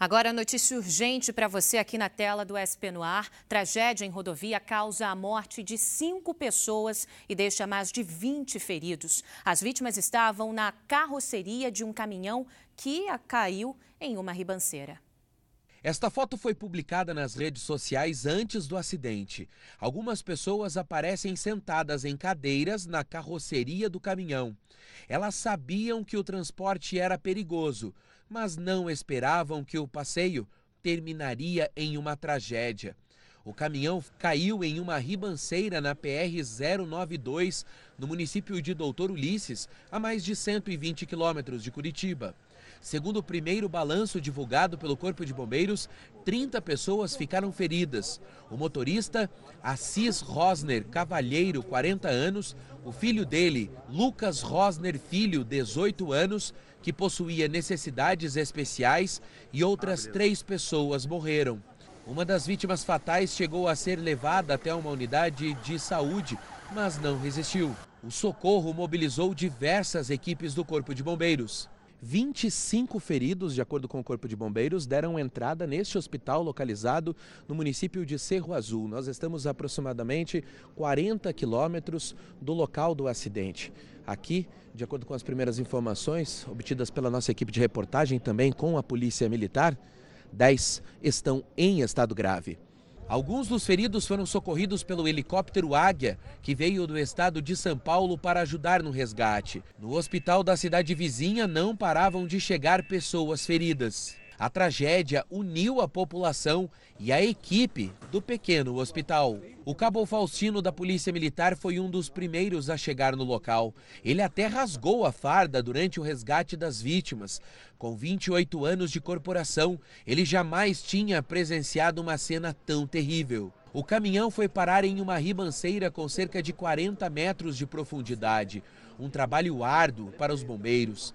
Agora, notícia urgente para você aqui na tela do SP Noir. Tragédia em rodovia causa a morte de cinco pessoas e deixa mais de 20 feridos. As vítimas estavam na carroceria de um caminhão que caiu em uma ribanceira. Esta foto foi publicada nas redes sociais antes do acidente. Algumas pessoas aparecem sentadas em cadeiras na carroceria do caminhão. Elas sabiam que o transporte era perigoso, mas não esperavam que o passeio terminaria em uma tragédia. O caminhão caiu em uma ribanceira na PR-092, no município de Doutor Ulisses, a mais de 120 quilômetros de Curitiba. Segundo o primeiro balanço divulgado pelo Corpo de Bombeiros, 30 pessoas ficaram feridas. O motorista, Assis Rosner Cavalheiro, 40 anos, o filho dele, Lucas Rosner Filho, 18 anos, que possuía necessidades especiais, e outras ah, três pessoas morreram. Uma das vítimas fatais chegou a ser levada até uma unidade de saúde, mas não resistiu. O socorro mobilizou diversas equipes do Corpo de Bombeiros. 25 feridos, de acordo com o Corpo de Bombeiros, deram entrada neste hospital localizado no município de Cerro Azul. Nós estamos aproximadamente 40 quilômetros do local do acidente. Aqui, de acordo com as primeiras informações obtidas pela nossa equipe de reportagem, também com a Polícia Militar, 10 estão em estado grave. Alguns dos feridos foram socorridos pelo helicóptero Águia, que veio do estado de São Paulo para ajudar no resgate. No hospital da cidade vizinha não paravam de chegar pessoas feridas. A tragédia uniu a população e a equipe do pequeno hospital. O Cabo Faustino da Polícia Militar foi um dos primeiros a chegar no local. Ele até rasgou a farda durante o resgate das vítimas. Com 28 anos de corporação, ele jamais tinha presenciado uma cena tão terrível. O caminhão foi parar em uma ribanceira com cerca de 40 metros de profundidade. Um trabalho árduo para os bombeiros.